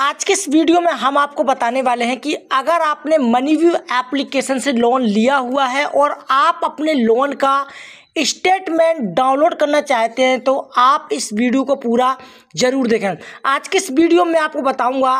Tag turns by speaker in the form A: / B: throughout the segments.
A: आज के इस वीडियो में हम आपको बताने वाले हैं कि अगर आपने मनी व्यू एप्लीकेशन से लोन लिया हुआ है और आप अपने लोन का स्टेटमेंट डाउनलोड करना चाहते हैं तो आप इस वीडियो को पूरा ज़रूर देखें आज के इस वीडियो में आपको बताऊंगा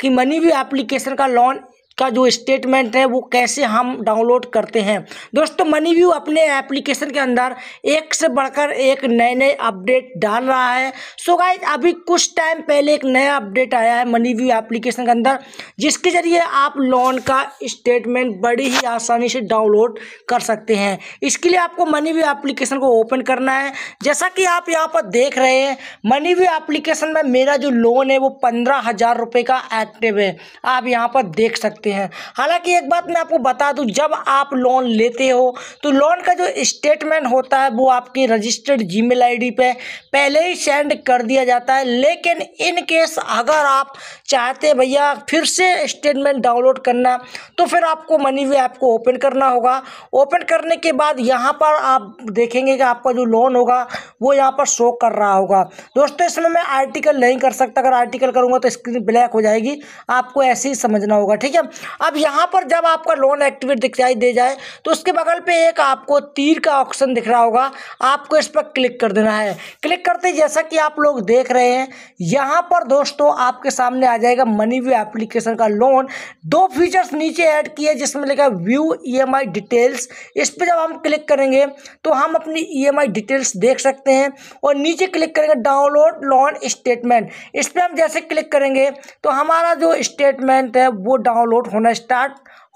A: कि मनी व्यू एप्लीकेशन का लोन का जो स्टेटमेंट है वो कैसे हम डाउनलोड करते हैं दोस्तों मनी व्यू अपने एप्लीकेशन के अंदर एक से बढ़कर एक नए नए अपडेट डाल रहा है सो गाइज अभी कुछ टाइम पहले एक नया अपडेट आया है मनी व्यू एप्लीकेशन के अंदर जिसके जरिए आप लोन का स्टेटमेंट बड़ी ही आसानी से डाउनलोड कर सकते हैं इसके लिए आपको मनी व्यू एप्लीकेशन को ओपन करना है जैसा कि आप यहाँ पर देख रहे हैं मनी व्यू एप्लीकेशन में मेरा जो लोन है वो पंद्रह हज़ार रुपये का एक्टिव है आप यहाँ पर देख सकते सकते हैं हालांकि एक बात मैं आपको बता दूं जब आप लोन लेते हो तो लोन का जो स्टेटमेंट होता है वो आपकी रजिस्टर्ड जीमेल आईडी पे पहले ही सेंड कर दिया जाता है लेकिन इन केस अगर आप चाहते भैया फिर से स्टेटमेंट डाउनलोड करना तो फिर आपको मनी वे ऐप को ओपन करना होगा ओपन करने के बाद यहाँ पर आप देखेंगे कि आपका जो लोन होगा वो यहाँ पर शो कर रहा होगा दोस्तों इसमें मैं आर्टिकल नहीं कर सकता अगर आर्टिकल करूँगा तो स्क्रीन ब्लैक हो जाएगी आपको ऐसे ही समझना होगा ठीक है अब यहाँ पर जब आपका लोन एक्टिवेट दिखाई दे जाए तो उसके बगल पे एक आपको तीर का ऑप्शन दिख रहा होगा आपको इस पर क्लिक कर देना है क्लिक करते जैसा कि आप लोग देख रहे हैं यहाँ पर दोस्तों आपके सामने आ जाएगा मनी व्यू एप्लीकेशन का लोन दो फीचर्स नीचे ऐड किए जिसमें लिखा व्यू ई डिटेल्स इस पर जब हम क्लिक करेंगे तो हम अपनी ई e डिटेल्स देख सकते हैं और नीचे क्लिक करेंगे डाउनलोड लोन स्टेटमेंट इस पर हम जैसे क्लिक करेंगे तो हमारा जो स्टेटमेंट है वो डाउनलोड आउट होना स्टार्ट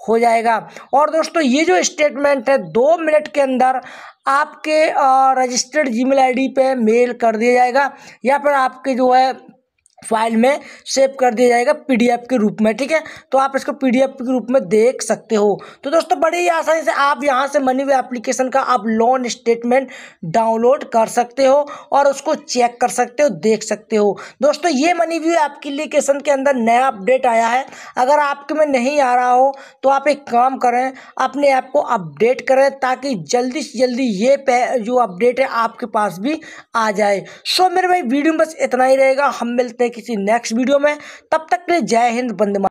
A: हो जाएगा और दोस्तों ये जो स्टेटमेंट है दो मिनट के अंदर आपके रजिस्टर्ड जीमेल आईडी पे मेल कर दिया जाएगा या फिर आपके जो है फाइल में सेव कर दिया जाएगा पीडीएफ के रूप में ठीक है तो आप इसको पीडीएफ के रूप में देख सकते हो तो दोस्तों बड़ी ही आसानी से आप यहाँ से मनी वे एप्लीकेशन का आप लोन स्टेटमेंट डाउनलोड कर सकते हो और उसको चेक कर सकते हो देख सकते हो दोस्तों ये मनी व्यू एप्लीकेशन के अंदर नया अपडेट आया है अगर आपके में नहीं आ रहा हो तो आप एक काम करें अपने ऐप को अपडेट करें ताकि जल्दी से जल्दी ये जो अपडेट है आपके पास भी आ जाए सो मेरे भाई वीडियो बस इतना ही रहेगा हम मिलते हैं हैं किसी नेक्स्ट वीडियो में तब तक के लिए जय हिंद बंदे